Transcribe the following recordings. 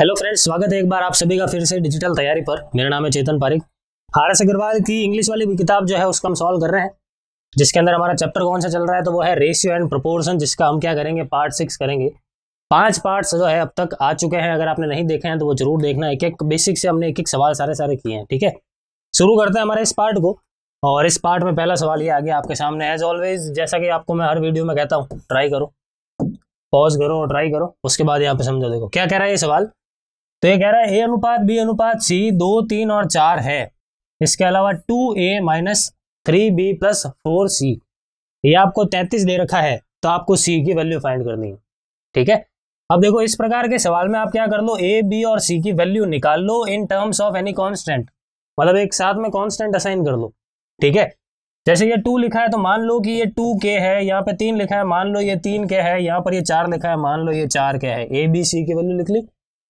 hello friends स्वागत है एक बार आप सभी का फिर से डिजिटल तैयारी पर मेरा नाम है चेतन पारिक आर एस अग्रवाल की इंग्लिश वाली भी किताब जो है उसको हम सॉल्व कर रहे हैं जिसके अंदर हमारा चैप्टर कौन सा चल रहा है तो वो है रेशियो एंड प्रोपोर्शन जिसका हम क्या करेंगे पार्ट सिक्स करेंगे पांच पार्ट्स जो है अब तक आ चुके हैं अगर आपने नहीं देखे हैं तो वो जरूर देखना एक एक बेसिक से हमने एक एक सवाल सारे सारे किए हैं ठीक है शुरू करते हैं हमारे इस पार्ट को और इस पार्ट में पहला सवाल ये आ गया आपके सामने एज ऑलवेज जैसा कि आपको मैं हर वीडियो में कहता हूँ ट्राई करो पॉज करो और ट्राई करो उसके बाद यहाँ पे समझो देखो क्या कह रहा है ये सवाल तो ये कह रहा है ए अनुपात बी अनुपात सी दो तीन और चार है इसके अलावा two A minus three B plus four C ये आपको तैंतीस दे रखा है तो आपको सी की वैल्यू फाइंड करनी है ठीक है अब देखो इस प्रकार के सवाल में आप क्या कर लो ए बी और सी की वैल्यू निकाल लो in terms of any constant मतलब एक साथ में कॉन्स्टेंट असाइन कर लो ठीक है जैसे ये टू लिखा है तो मान लो कि ये टू के है यहाँ पे तीन लिखा है मान लो ये तीन के है यहाँ पर ये चार लिखा है मान लो ये चार के है ए बी सी की वैल्यू लिख ली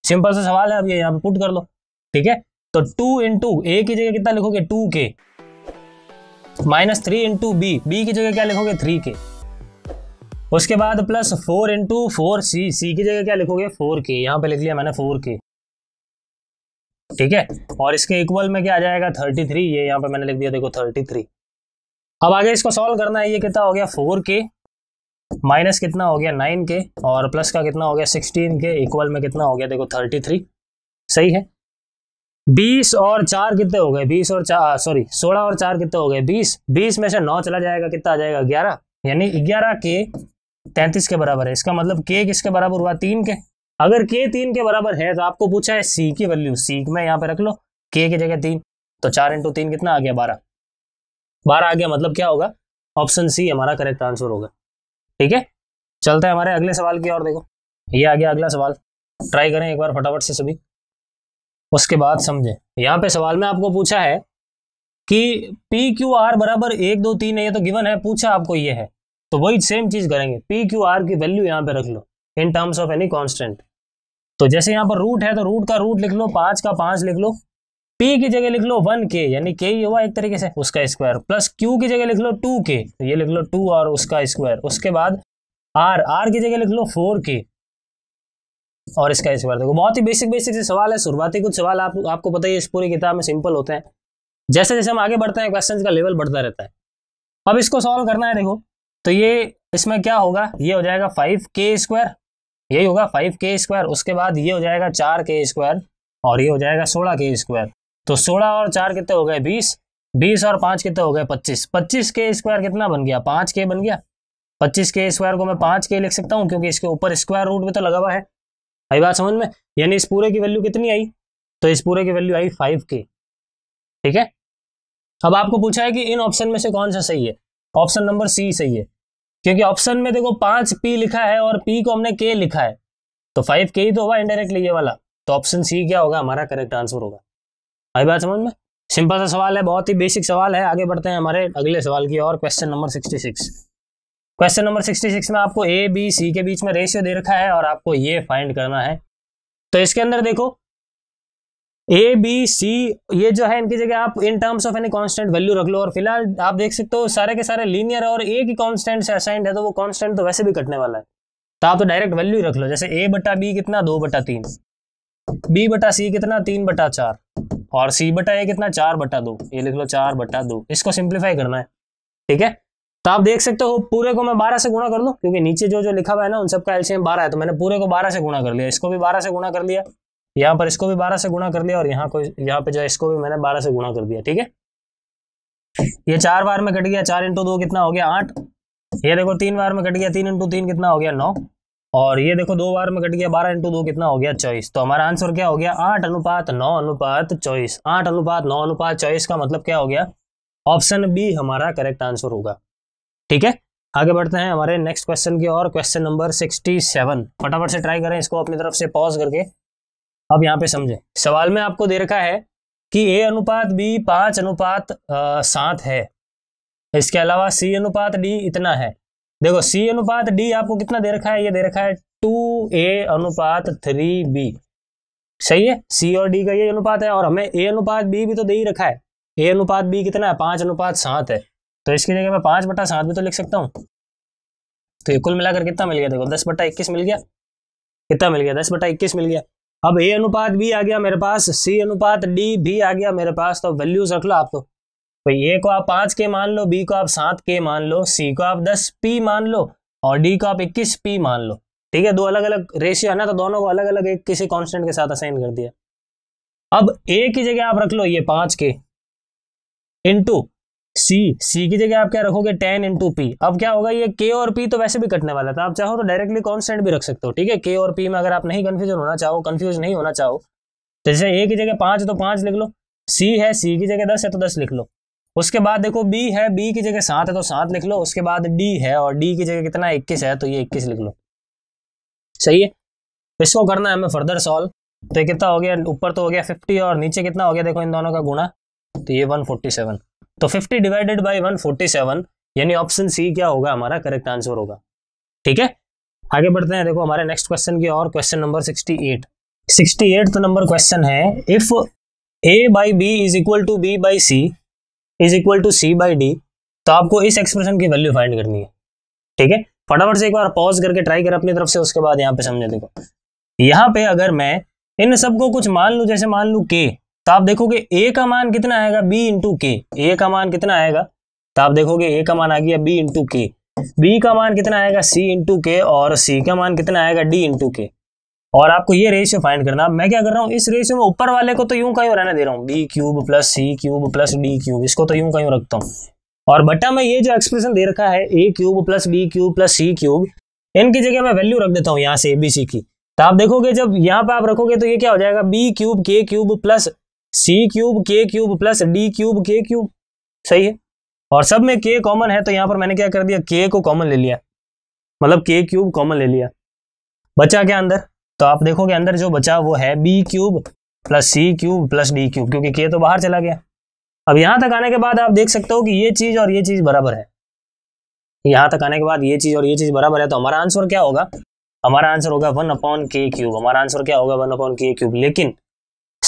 सिंपल से सवाल है अब ये यहाँ पे पुट कर लो ठीक है तो टू इंटू ए की जगह कितना लिखोगे टू के minus three into B B की जगह क्या लिखोगे थ्री के उसके बाद plus four into four C C की जगह क्या लिखोगे फोर के यहाँ पे लिख लिया मैंने फोर के ठीक है और इसके इक्वल में क्या आ जाएगा थर्टी थ्री ये यहाँ पे मैंने लिख दिया देखो थर्टी थ्री अब आगे इसको सॉल्व करना है ये कितना हो गया फोर के माइनस कितना हो गया नाइन के और प्लस का कितना हो गया सिक्सटीन के इक्वल में कितना हो गया देखो थर्टी थ्री सही है बीस और चार कितने हो गए बीस और चार सॉरी सोलह और चार कितने हो गए बीस बीस में से नौ चला जाएगा कितना आ जाएगा ग्यारह यानी ग्यारह के तैंतीस के बराबर है इसका मतलब के किसके बराबर हुआ तीन के अगर के तीन के बराबर है तो आपको पूछा है सी की वैल्यू सी में यहाँ पे रख लो के की जगह तीन तो चार इंटू तीन कितना आ गया बारह बारह आ गया मतलब क्या होगा ऑप्शन सी हमारा करेक्ट आंसर होगा ठीक है चलते हैं हमारे अगले सवाल की ओर देखो ये आ गया अगला सवाल ट्राई करें एक बार फटाफट से सभी उसके बाद समझें यहाँ पे सवाल में आपको पूछा है कि पी क्यू आर बराबर एक दो तीन है ये तो गिवन है पूछा आपको ये है तो वही सेम चीज करेंगे पी क्यू आर की वैल्यू यहाँ पे रख लो in terms of any constant तो जैसे यहाँ पर रूट है तो रूट का रूट लिख लो पाँच का पाँच लिख लो P की जगह लिख लो वन के यानी के ही हुआ एक तरीके से उसका स्क्वायर प्लस क्यू की जगह लिख लो टू के तो ये लिख लो टू और उसका स्क्वायर उसके बाद आर आर की जगह लिख लो फोर के और इसका स्क्वायर देखो बहुत ही बेसिक बेसिक से सवाल है शुरुआती कुछ सवाल आप, आपको पता ही इस पूरी किताब में सिंपल होते हैं जैसे जैसे हम आगे बढ़ते हैं क्वेश्चन का लेवल बढ़ता रहता है अब इसको सॉल्व करना है देखो तो ये इसमें क्या होगा ये हो जाएगा फाइव के स्क्वायर यही होगा फाइव के स्क्वायर उसके बाद ये हो जाएगा चार के स्क्वायर और ये हो जाएगा सोलह के स्क्वायर तो सोलह और चार कितने हो गए बीस बीस और पांच कितने हो गए पच्चीस पच्चीस के स्क्वायर कितना बन गया पांच के बन गया पच्चीस के स्क्वायर को मैं पांच के लिख सकता हूँ क्योंकि इसके ऊपर स्क्वायर रूट भी तो लगा हुआ है आई बात समझ में यानी इस पूरे की वैल्यू कितनी आई तो इस पूरे की वैल्यू आई फाइव के ठीक है अब आपको पूछा है कि इन ऑप्शन में से कौन सा सही है ऑप्शन नंबर सी सही है क्योंकि ऑप्शन में देखो पांच पी लिखा है और पी को हमने के लिखा है तो फाइव के ही तो होगा इनडायरेक्टली ये वाला तो ऑप्शन सी क्या होगा हमारा करेक्ट आंसर होगा आई बात समझ में सिंपल सा सवाल है बहुत ही बेसिक सवाल है आगे बढ़ते हैं हमारे अगले सवाल की और question number sixty six question number sixty six में आपको ए बी सी के बीच में रेशियो दे रखा है और आपको ये फाइंड करना है तो इसके अंदर देखो ए बी सी ये जो है इनकी जगह आप in terms of any constant value रख लो और फिलहाल आप देख सकते हो सारे के सारे लीनियर और ए की कांस्टेंट से असाइंड है तो वो कांस्टेंट तो वैसे भी कटने वाला है तो आप तो डायरेक्ट वैल्यू रख लो जैसे ए बटा बी कितना दो बटा तीन बी बटा सी कितना तीन बटा चार और सी बटा ए कितना चार बटा दो ये लिख लो चार बटा दो इसको सिंप्लीफाई करना है ठीक है तो आप देख सकते हो पूरे को मैं बारह से गुणा कर लू क्योंकि नीचे जो जो लिखा हुआ है ना उन सबका एलसीएम बारह है तो मैंने पूरे को बारह से गुणा कर लिया इसको भी बारह से गुणा कर लिया यहाँ पर इसको भी बारह से गुणा कर लिया और यहाँ को यहाँ पे जो इसको भी मैंने बारह से गुणा कर दिया ठीक है ये चार बार में कट गया चार इंटू दो कितना हो गया आठ ये देखो तीन बार में कट गया तीन इंटू तीन कितना हो गया नौ और ये देखो दो बार में कट गया बारह इंटू दो कितना हो गया चौबीस तो हमारा आंसर क्या हो गया आठ अनुपात नौ अनुपात चौबीस आठ अनुपात नौ अनुपात चौबीस का मतलब क्या हो गया ऑप्शन बी हमारा करेक्ट आंसर होगा ठीक है आगे बढ़ते हैं हमारे नेक्स्ट क्वेश्चन की और क्वेश्चन नंबर सिक्सटी सेवन फटाफट से ट्राई करें इसको अपनी तरफ से पॉज करके अब यहाँ पे समझे सवाल में आपको दे रखा है कि ए अनुपात बी पांच अनुपात सात है इसके अलावा सी अनुपात डी इतना है देखो सी अनुपात डी आपको कितना दे रखा है ये दे रखा है टू ए अनुपात थ्री बी सही है सी और डी का ये अनुपात है और हमें ए अनुपात बी भी तो दे ही रखा है ए अनुपात बी कितना है पांच अनुपात सात है तो इसकी जगह मैं पांच बटा सात भी तो लिख सकता हूँ तो ये कुल मिलाकर कितना मिल गया देखो दस बटा इक्कीस मिल गया कितना मिल गया दस बटा इक्कीस मिल गया अब ए अनुपात बी आ गया मेरे पास सी अनुपात डी भी आ गया मेरे पास तो वैल्यूज रख लो आप तो तो ए को आप पांच के मान लो बी को आप सात के मान लो सी को आप दस पी मान लो और डी को आप इक्कीस पी मान लो ठीक है दो अलग अलग रेशियो है ना तो दोनों को अलग अलग एक किसी कांस्टेंट के साथ असाइन कर दिया अब ए की जगह आप रख लो ये पांच के इंटू सी सी की जगह आप क्या रखोगे टेन इंटू पी अब क्या होगा ये के और पी तो वैसे भी कटने वाला था आप चाहो तो डायरेक्टली कॉन्स्टेंट भी रख सकते हो ठीक है के और पी में अगर आप नहीं कन्फ्यूजन होना चाहो कन्फ्यूज नहीं होना चाहो तो जैसे ए की जगह पांच तो पांच लिख लो सी है सी की जगह दस है तो दस लिख लो उसके बाद देखो बी है बी की जगह सात है तो सात लिख लो उसके बाद डी है और डी की जगह कितना इक्कीस है तो ये इक्कीस लिख लो सही है इसको करना है हमें फर्दर सॉल्व तो ये कितना हो गया ऊपर तो हो गया फिफ्टी और नीचे कितना हो गया देखो इन दोनों का गुणा तो ये वन फोर्टी सेवन तो fifty divided by one forty seven यानी ऑप्शन सी क्या होगा हमारा करेक्ट आंसर होगा ठीक है आगे बढ़ते हैं देखो हमारे नेक्स्ट क्वेश्चन की और question number sixty eight sixty eight तो नंबर क्वेश्चन है if A by B is equal to B by C is equal to C by D तो आपको इस एक्सप्रेशन की वैल्यू फाइंड करनी है ठीक है फटाफट से एक बार पॉज करके ट्राई कर अपनी तरफ से उसके बाद यहाँ पे समझे देखो यहाँ पे अगर मैं इन सबको कुछ मान लू जैसे मान लू के तो आप देखोगे ए का मान कितना आएगा बी इंटू के ए का मान कितना आएगा तो आप देखोगे ए का मान आ गया बी इंटू के बी का मान कितना आएगा सी इंटू के और सी का मान कितना आएगा डी इंटू के और आपको ये रेशियो फाइंड करना मैं क्या कर रहा हूँ इस रेशियो में ऊपर वाले को तो यूं कहीं रहने दे रहा हूँ B cube plus C cube plus D cube इसको तो यूं कहीं रखता हूँ और बटा में ये जो एक्सप्रेशन दे रखा है A cube plus B cube plus C cube इनकी जगह मैं वैल्यू रख देता हूँ यहाँ से ए बी सी की तो आप देखोगे जब यहाँ पर आप रखोगे तो ये क्या हो जाएगा बी क्यूब के क्यूब प्लस सी क्यूब के क्यूब प्लस डी क्यूब के क्यूब सही है और सब में के कॉमन है तो यहाँ पर मैंने क्या कर दिया के को कॉमन ले लिया मतलब के क्यूब कॉमन ले लिया बचा क्या अंदर तो आप देखोगे अंदर जो बचा वो है B cube plus C cube plus D cube क्योंकि के तो बाहर चला गया अब यहाँ तक आने के बाद आप देख सकते हो कि ये चीज़ और ये चीज़ बराबर है यहां तक आने के बाद ये चीज़ और ये चीज़ बराबर है तो हमारा आंसर क्या होगा हमारा आंसर होगा वन अपॉन के क्यूब हमारा आंसर क्या होगा वन अपॉन के क्यूब लेकिन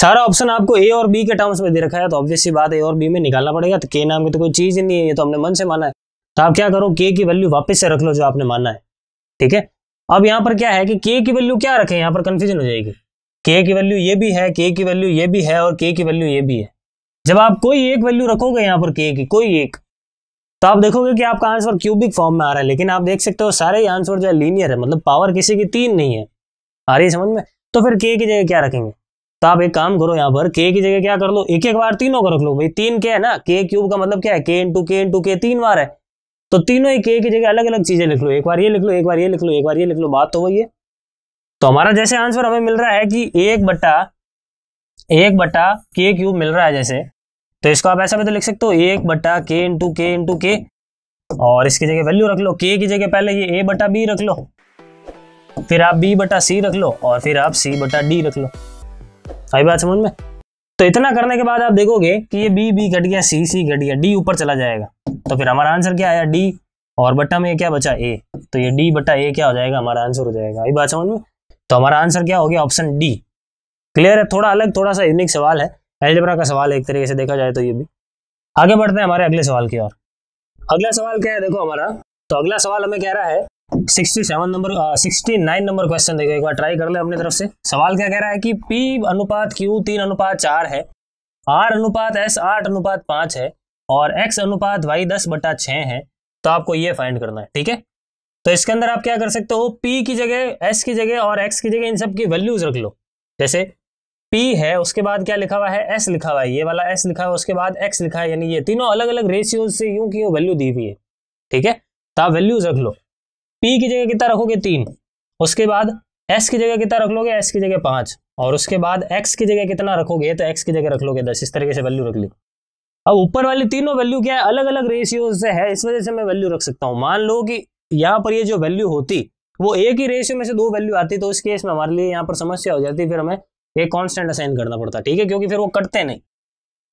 सारा ऑप्शन आपको ए और बी के टर्म्स में दे रखा है तो ऑब्वियसली बात ए और बी में निकालना पड़ेगा तो के नाम की तो कोई चीज़ ही नहीं है ये तो हमने मन से माना है तो आप क्या करो के की वैल्यू वापस से रख लो जो आपने माना है ठीक है अब यहाँ पर क्या है कि के की वैल्यू क्या रखें यहाँ पर कन्फ्यूजन हो जाएगी के की वैल्यू ये भी है के की वैल्यू ये भी है और के की वैल्यू ये भी है जब आप कोई एक वैल्यू रखोगे यहाँ पर के की कोई एक तो आप देखोगे कि आपका आंसर क्यूबिक फॉर्म में आ रहा है लेकिन आप देख सकते हो सारे आंसर जो है लीनियर है मतलब पावर किसी की तीन नहीं है आ रही है समझ में तो फिर के की जगह क्या रखेंगे तो आप एक काम करो यहाँ पर के की जगह क्या कर लो एक एक बार तीनों का रख लो भाई तीन के है ना के क्यूब का मतलब क्या है के इंटू के इंटू के तीन बार है तो तीनों एक एक जगह अलग अलग चीजें लिख लो एक बार ये लिख लो एक बार ये लिख लो एक बार ये लिख लो बात तो वही है तो हमारा जैसे आंसर हमें मिल रहा है कि एक बट्टा एक बट्टा के क्यूब मिल रहा है जैसे तो इसको आप ऐसा भी तो लिख सकते हो एक बट्टा के इंटू के इंटू के और इसकी जगह वैल्यू रख लो के की जगह पहले ये ए बटा बी रख लो फिर आप बी बटा सी रख लो और फिर आप सी बटा डी रख लो आई बात समझ में तो इतना करने के बाद आप देखोगे कि ये बी बी घट गया सी सी घट गया डी ऊपर चला जाएगा तो फिर हमारा आंसर क्या आया डी और बट्टा में क्या बचा ए तो ये डी बट्टा ए क्या हो जाएगा हमारा आंसर हो जाएगा अभी बात समझ में तो हमारा आंसर क्या हो गया ऑप्शन डी क्लियर है थोड़ा अलग थोड़ा सा यूनिक सवाल है एल्जेब्रा का सवाल एक तरीके से देखा जाए तो ये भी आगे बढ़ते हैं हमारे अगले सवाल की ओर अगला सवाल क्या है देखो हमारा तो अगला सवाल हमें कह रहा है sixty seven number sixty nine number question देखो एक बार ट्राई कर ले अपनी तरफ से सवाल क्या कह रहा है कि पी अनुपात क्यू तीन अनुपात चार है आर अनुपात एस आठ अनुपात पाँच है और एक्स अनुपात वाई दस बटा छः है तो आपको ये फाइंड करना है ठीक है तो इसके अंदर आप क्या कर सकते हो पी की जगह एस की जगह और एक्स की जगह इन सब की वैल्यूज रख लो जैसे पी है उसके बाद क्या लिखा हुआ है एस लिखा हुआ है ये वाला एस लिखा है उसके बाद एक्स लिखा है यानी ये तीनों अलग अलग रेशियोज से यूं की वैल्यू दी हुई है ठीक है तो आप वैल्यूज रख लो पी की जगह कितना रखोगे तीन उसके बाद एस की जगह कितना रख लोगे एस की जगह पाँच और उसके बाद एक्स की जगह कितना रखोगे तो एक्स की जगह रख लोगे दस इस तरीके से वैल्यू रख ली अब ऊपर वाली तीनों वैल्यू क्या है अलग अलग रेशियो से है इस वजह से मैं वैल्यू रख सकता हूँ मान लो कि यहाँ पर ये जो वैल्यू होती वो एक ही रेशियो में से दो वैल्यू आती तो इस केस में हमारे लिए यहाँ पर समस्या हो जाती फिर हमें एक कॉन्स्टेंट असाइन करना पड़ता ठीक है क्योंकि फिर वो कटते नहीं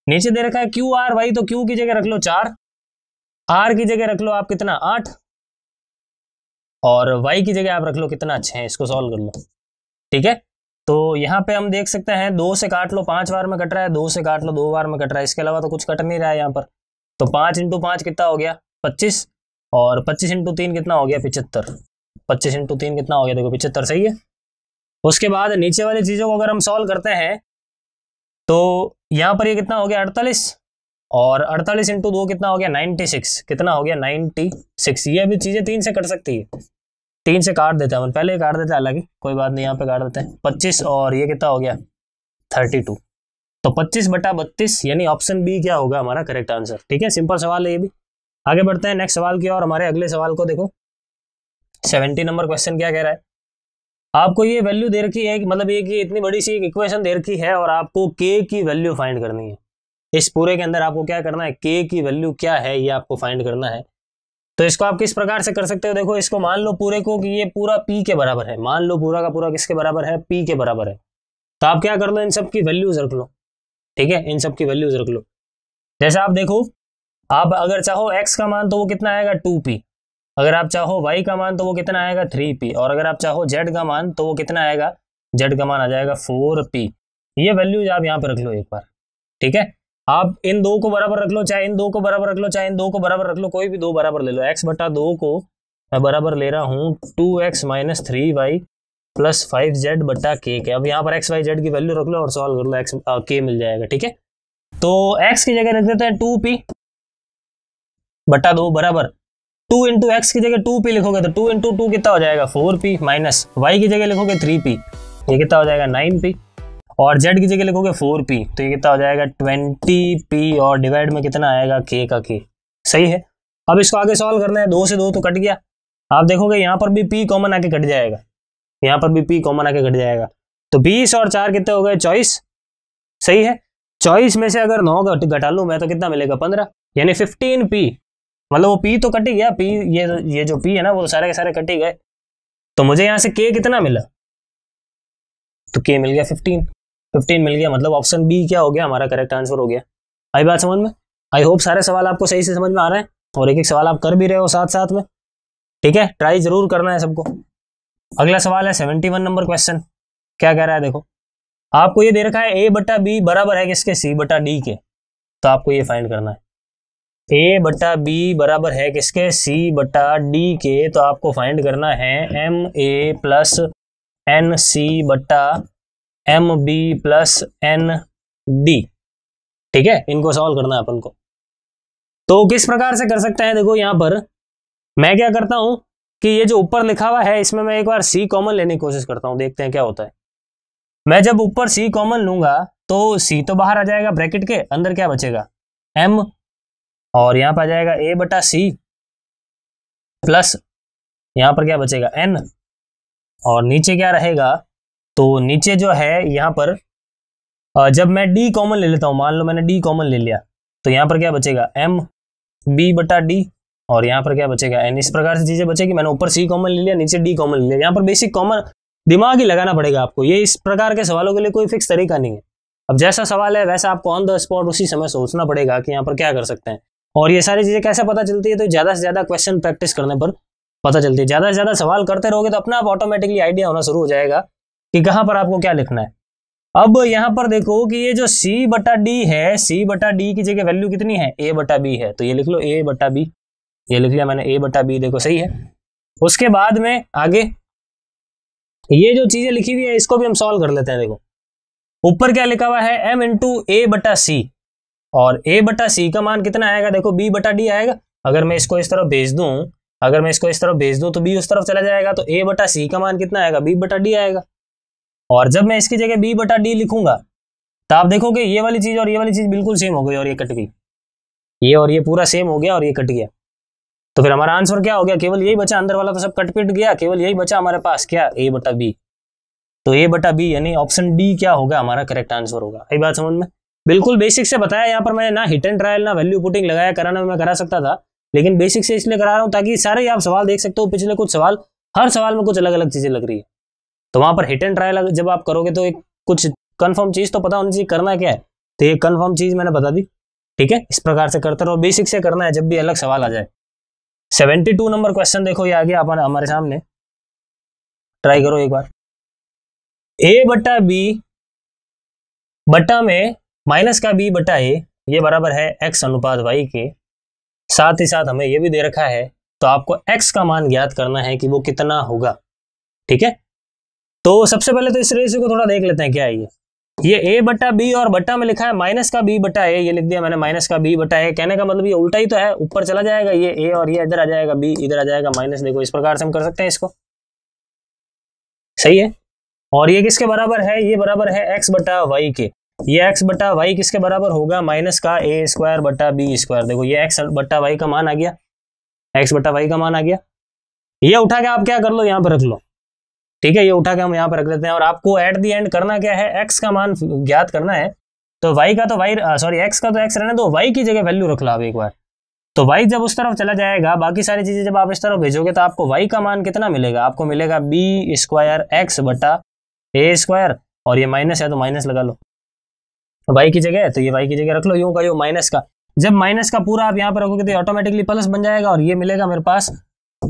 नीचे दे रखा है क्यू आर वाई तो क्यू की जगह रख लो चार आर की जगह रख लो आप कितना आठ और वाई की जगह आप रख लो कितना छः इसको सॉल्व कर लो ठीक है तो यहाँ पे हम देख सकते हैं दो से काट लो पांच बार में कट रहा है दो से काट लो दो बार में कट रहा है इसके अलावा तो कुछ कट नहीं रहा है यहाँ पर तो पाँच इंटू पाँच कितना हो गया पच्चीस और पच्चीस इंटू तीन कितना हो गया पिचहत्तर पच्चीस इंटू तीन कितना हो गया देखो पिचहत्तर सही है उसके बाद नीचे वाली चीज़ों को अगर हम सॉल्व करते हैं तो यहाँ पर ये कितना हो गया अड़तालीस और अड़तालीस इंटू दो कितना हो गया नाइन्टी सिक्स कितना हो गया नाइन्टी सिक्स ये अभी चीज़ें तीन से कट सकती है तीन से काट देते हैं अपन पहले ही काट देते हैं हालांकि कोई बात नहीं यहाँ पे काट देते हैं पच्चीस और ये कितना हो गया थर्टी टू तो पच्चीस बटा बत्तीस यानी ऑप्शन बी क्या होगा हमारा करेक्ट आंसर ठीक है सिंपल सवाल है ये भी आगे बढ़ते हैं नेक्स्ट सवाल की और हमारे अगले सवाल को देखो सेवेंटी नंबर क्वेश्चन क्या कह रहा है आपको ये वैल्यू दे रखी है कि मतलब ये कि इतनी बड़ी सी एक इक्वेशन दे रखी है और आपको के की वैल्यू फाइंड करनी है इस पूरे के अंदर आपको क्या करना है के की वैल्यू क्या है ये आपको फाइंड करना है तो इसको आप किस प्रकार से कर सकते हो देखो इसको मान लो पूरे को कि ये पूरा पी के बराबर है मान लो पूरा का पूरा किसके बराबर है पी के बराबर है तो आप क्या कर लो इन सब की वैल्यूज रख लो ठीक है इन सब की वैल्यूज रख लो जैसे आप देखो आप अगर चाहो एक्स का मान तो वो कितना आएगा टू पी अगर आप चाहो वाई का मान तो वो कितना आएगा थ्री पी और अगर आप चाहो जेड का मान तो वो कितना आएगा जेड का मान आ जाएगा फोर पी ये वैल्यूज आप यहाँ पर रख लो एक बार ठीक है आप इन दो को बराबर रख लो चाहे इन दो को बराबर रख लो चाहे इन दो को बराबर रख लो कोई भी दो बराबर ले लो एक्स बटा दो को मैं बराबर ले रहा हूँ two X minus three Y plus five Z बटा के के अब यहाँ पर एक्स वाई जेड की वैल्यू रख लो और सॉल्व कर लो एक्स के मिल जाएगा ठीक है तो एक्स की जगह रख देते हैं टू पी बटा दो बराबर टू इंटू एक्स की जगह टू पी लिखोगे तो टू इंटू टू कितना हो जाएगा फोर पी माइनस वाई की जगह लिखोगे थ्री पी ये कितना हो जाएगा नाइन पी और जेड की जगह लिखोगे फोर पी तो ये कितना हो जाएगा ट्वेंटी पी और डिवाइड में कितना आएगा के का के सही है अब इसको आगे सॉल्व करना है दो से दो तो कट गया आप देखोगे यहाँ पर भी पी कॉमन आके कट जाएगा यहाँ पर भी पी कॉमन आके कट जाएगा तो बीस और चार कितने हो गए चॉइस सही है चॉइस में से अगर नौ घटा लूँ मैं तो कितना मिलेगा पंद्रह यानी फिफ्टीन पी मतलब वो पी तो कट ही गया पी ये ये जो पी है ना वो सारे के सारे कट ही गए तो मुझे यहाँ से के कितना मिला तो के मिल गया फिफ्टीन फिफ्टीन मिल गया मतलब ऑप्शन बी क्या हो गया हमारा करेक्ट आंसर हो गया आई बात समझ में आई होप सारे सवाल आपको सही से समझ में आ रहे हैं और एक एक सवाल आप कर भी रहे हो साथ साथ में ठीक है ट्राई जरूर करना है सबको अगला सवाल है सेवेंटी वन नंबर क्वेश्चन क्या कह रहा है देखो आपको ये दे रखा है ए बटा बी बराबर है किसके सी बटा डी के तो आपको ये फाइंड करना है ए बटा बी बराबर है किसके सी बटा डी के तो आपको फाइंड करना है M A plus N C बटा M B plus N D ठीक है इनको सॉल्व करना है अपन को तो किस प्रकार से कर सकते हैं देखो यहां पर मैं क्या करता हूं कि ये जो ऊपर लिखा हुआ है इसमें मैं एक बार सी कॉमन लेने की कोशिश करता हूं देखते हैं क्या होता है मैं जब ऊपर सी कॉमन लूंगा तो सी तो बाहर आ जाएगा ब्रैकेट के अंदर क्या बचेगा एम और यहां पर आ जाएगा ए बटा सी प्लस यहां पर क्या बचेगा एन और नीचे क्या रहेगा तो नीचे जो है यहां पर जब मैं डी कॉमन ले लेता हूं मान लो मैंने डी कॉमन ले लिया तो यहां पर क्या बचेगा एम बी बटा डी और यहां पर क्या बचेगा एन इस प्रकार से चीज़ें बचेगी मैंने ऊपर सी कॉमन ले लिया नीचे डी कॉमन ले लिया यहाँ पर बेसिक कॉमन दिमाग ही लगाना पड़ेगा आपको ये इस प्रकार के सवालों के लिए कोई फिक्स तरीका नहीं है अब जैसा सवाल है वैसा आपको ऑन द स्पॉट उसी समय सोचना पड़ेगा कि यहाँ पर क्या कर सकते हैं और ये सारी चीज़ें कैसे पता चलती है तो ज़्यादा से ज़्यादा क्वेश्चन प्रैक्टिस करने पर पता चलती है ज़्यादा से ज़्यादा सवाल करते रहोगे तो अपना आप ऑटोमेटिकली आइडिया होना शुरू हो जाएगा कि कहां पर आपको क्या लिखना है अब यहां पर देखो कि ये जो सी बटा डी है सी बटा डी की जगह वैल्यू कितनी है ए बटा बी है तो ये लिख लो ए बटा बी ये लिख लिया मैंने ए बटा बी देखो सही है उसके बाद में आगे ये जो चीजें लिखी हुई है इसको भी हम सॉल्व कर लेते हैं देखो ऊपर क्या लिखा हुआ है एम इंटू ए बटा सी और ए बटा सी का मान कितना आएगा देखो बी बटा डी आएगा अगर मैं इसको इस तरफ भेज दूं अगर मैं इसको इस तरफ भेज दूं तो बी उस तरफ चला जाएगा तो ए बटा सी का मान कितना आएगा बी बटा डी आएगा और जब मैं इसकी जगह बी बटा डी लिखूंगा तो आप देखोगे ये वाली चीज और ये वाली चीज बिल्कुल सेम हो गई और ये कट गई ये और ये पूरा सेम हो गया और ये कट गया तो फिर हमारा आंसर क्या हो गया केवल यही बचा अंदर वाला तो सब कट पिट गया केवल यही बचा हमारे पास क्या ए बटा बी तो ए बटा बी यानी ऑप्शन डी क्या होगा हमारा करेक्ट आंसर होगा यही बात समझ में बिल्कुल बेसिक से बताया यहाँ पर मैंने ना हिट एंड ट्रायल ना वैल्यू पुटिंग लगाया कराना मैं करा सकता था लेकिन बेसिक से इसलिए करा रहा हूँ ताकि सारे आप सवाल देख सकते हो पिछले कुछ सवाल हर सवाल में कुछ अलग अलग चीजें लग रही है तो वहां पर हिट एंड ट्रायल जब आप करोगे तो एक कुछ कन्फर्म चीज़ तो पता होनी चाहिए करना क्या है तो ये कन्फर्म चीज़ मैंने बता दी ठीक है इस प्रकार से करते रहो बेसिक से करना है जब भी अलग सवाल आ जाए सेवेंटी टू नंबर क्वेश्चन देखो ये आ गया आप हमारे सामने ट्राई करो एक बार ए बट्टा बी बट्टा में माइनस का बी बट्टा ए ये बराबर है एक्स अनुपात वाई के साथ ही साथ हमें ये भी दे रखा है तो आपको एक्स का मान ज्ञात करना है कि वो कितना होगा ठीक है तो सबसे पहले तो इस रेशियो को थोड़ा देख लेते हैं क्या है ये ये ए बटा बी और बटा में लिखा है माइनस का बी बटा ए ये लिख दिया मैंने माइनस का बी बटा ए कहने का मतलब ये उल्टा ही तो है ऊपर चला जाएगा ये ए और ये इधर आ जाएगा बी इधर आ जाएगा माइनस देखो इस प्रकार से हम कर सकते हैं इसको सही है और ये किसके बराबर है ये बराबर है एक्स बटा वाई के ये एक्स बटा वाई किसके बराबर होगा माइनस का ए स्क्वायर बटा बी स्क्वायर देखो ये एक्स बटा वाई का मान आ गया एक्स बटा वाई का मान आ गया ये उठा के आप क्या कर लो यहाँ पर रख लो ठीक है ये उठा के हम यहाँ पर रख देते हैं और आपको एट दी एंड करना क्या है एक्स का मान ज्ञात करना है तो वाई का तो वाई सॉरी एक्स का तो एक्स रहना तो वाई की जगह वैल्यू रख लो आप एक बार तो वाई जब उस तरफ चला जाएगा बाकी सारी चीजें जब आप इस तरफ भेजोगे तो आपको वाई का मान कितना मिलेगा आपको मिलेगा बी स्क्वायर एक्स बटा ए स्क्वायर और ये माइनस है तो माइनस लगा लो वाई की जगह तो ये वाई की जगह रख लो यूं का यू माइनस का जब माइनस का पूरा आप यहाँ पर रखोगे तो ऑटोमेटिकली प्लस बन जाएगा और ये मिलेगा मेरे पास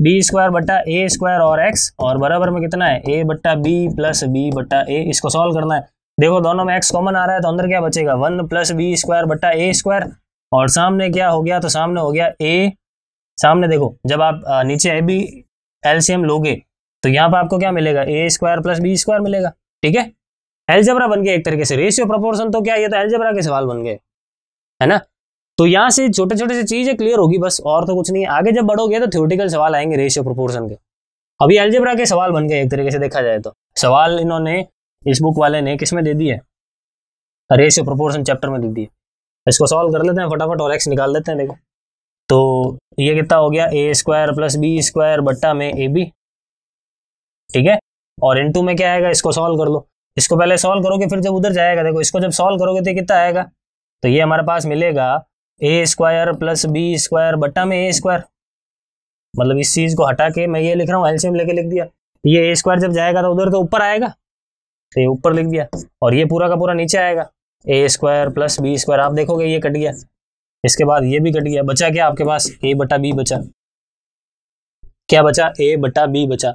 बी स्क्वायर बट्टा ए स्क्वायर और एक्स और बराबर में कितना है ए बट्टा बी प्लस बी बट्टा ए इसको सॉल्व करना है देखो दोनों में एक्स कॉमन आ रहा है तो अंदर क्या बचेगा वन प्लस बी स्क्वायर बट्टा ए स्क्वायर और सामने क्या हो गया तो सामने हो गया ए सामने देखो जब आप नीचे ए बी एलसीएम लोगे तो यहाँ पर आपको क्या मिलेगा A square plus B square मिलेगा ठीक है एल्जबरा बन गया एक तरीके से रेशियो प्रपोर्शन तो क्या ये तो एल्जबरा के सवाल बन गए है ना तो यहाँ से छोटे छोटे से चीज़ें क्लियर होगी बस और तो कुछ नहीं आगे जब बढ़ोगे तो थ्योरेटिकल सवाल आएंगे रेशियो प्रोपोर्शन के अभी एलजेब्रा के सवाल बन गए एक तरीके से देखा जाए तो सवाल इन्होंने इस बुक वाले ने किस में दे दिए रेशियो प्रोपोर्शन चैप्टर में दे दिए इसको सॉल्व कर लेते हैं फटाफट और एक्स निकाल लेते हैं देखो तो ये कितना हो गया A square plus B square बट्टा में ए बी ठीक है और टू में क्या आएगा इसको सॉल्व कर लो इसको पहले सॉल्व करोगे फिर जब उधर जाएगा देखो इसको जब सॉल्व करोगे तो कितना आएगा तो ये हमारे पास मिलेगा A square plus B square बट्टा में ए स्क्वायर मतलब इस चीज को हटा के मैं ये लिख रहा हूँ एलसीएम लेके लिख दिया तो ये ए स्क्वायर जब जाएगा तो उधर तो ऊपर आएगा तो ये ऊपर लिख दिया और ये पूरा का पूरा नीचे आएगा A square plus B square आप देखोगे ये कट गया इसके बाद ये भी कट गया बचा क्या आपके पास ए बटा बी बचा क्या बचा ए बटा बी बचा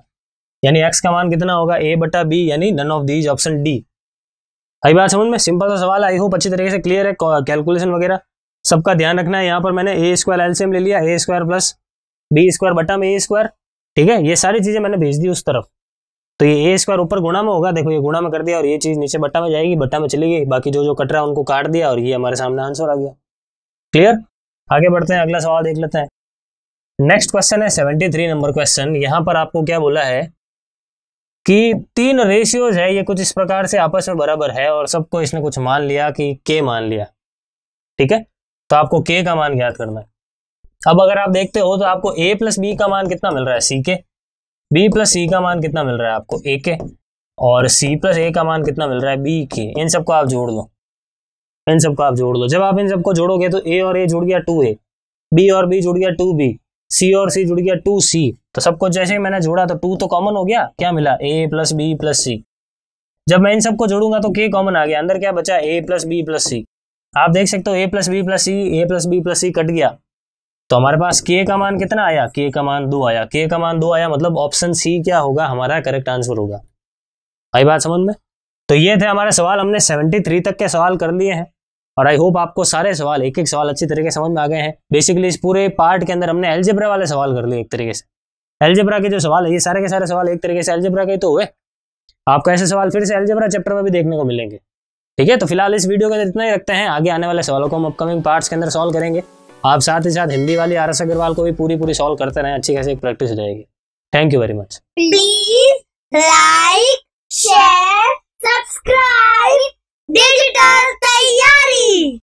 यानी एक्स का मान कितना होगा ए बटा बी यानी none of these option D आई बात समझ में सिंपल सा सवाल आई होप अच्छी तरीके से क्लियर है कैलकुलेशन वगैरह सबका ध्यान रखना है यहाँ पर मैंने ए स्क्वायर एल्सियम ले लिया A square plus B square बटा में ए स्क्वायर ठीक है ये सारी चीज़ें मैंने भेज दी उस तरफ तो ये ए स्क्वायर ऊपर गुणा में होगा देखो ये गुणा में कर दिया और ये चीज़ नीचे बट्टा में जाएगी बट्टा में चली गई बाकी जो जो कट रहा है उनको काट दिया और ये हमारे सामने आंसर आ गया क्लियर आगे बढ़ते हैं अगला सवाल देख लेते हैं नेक्स्ट क्वेश्चन है सेवेंटी थ्री नंबर क्वेश्चन यहाँ पर आपको क्या बोला है कि तीन रेशियोज है ये कुछ इस प्रकार से आपस में बराबर है और सबको इसने कुछ मान लिया कि के मान लिया ठीक है तो आपको के का मान ज्ञात करना है अब अगर आप देखते हो तो आपको ए प्लस बी का मान कितना मिल रहा है सी के बी प्लस सी का मान कितना मिल रहा है आपको ए के और सी प्लस ए का मान कितना मिल रहा है बी के इन सबको आप जोड़ दो इन सबको आप जोड़ दो जब आप इन सबको जोड़ोगे तो ए और ए जुड़ गया टू ए बी और बी जुड़ गया टू बी सी और सी जुड़ गया टू सी तो सबको जैसे ही मैंने जोड़ा तो टू तो कॉमन हो गया क्या मिला A plus B plus C जब मैं इन सबको जोड़ूंगा तो के कॉमन आ गया अंदर क्या बचा A plus B plus C आप देख सकते हो A plus B plus C A plus B plus C cut गया तो हमारे पास के का मान कितना आया के का मान दो आया के का मान दो आया मतलब ऑप्शन सी क्या होगा हमारा करेक्ट आंसर होगा आई बात समझ में तो ये थे हमारे सवाल हमने 73 तक के सवाल कर लिए हैं और आई होप आपको सारे सवाल एक एक सवाल अच्छी तरीके से समझ में आ गए हैं बेसिकली इस पूरे पार्ट के अंदर हमने एलजेब्रा वाले सवाल कर लिए एक तरीके से एलजेब्रा के जो सवाल है ये सारे के सारे सवाल एक तरीके से एलजेब्रा के तो हुए आपको ऐसे सवाल फिर से एलजेब्रा चैप्टर में भी देखने को मिलेंगे ठीक है तो फिलहाल इस वीडियो के अंदर इतना ही रखते हैं आगे आने वाले सवालों को हम अपकमिंग पार्ट्स के अंदर सॉल्व करेंगे आप साथ ही साथ हिंदी वाली आरस अग्रवाल को भी पूरी पूरी सॉल्व करते रहें अच्छी खासी एक प्रैक्टिस रहेगी thank you very much please like share subscribe digital तैयारी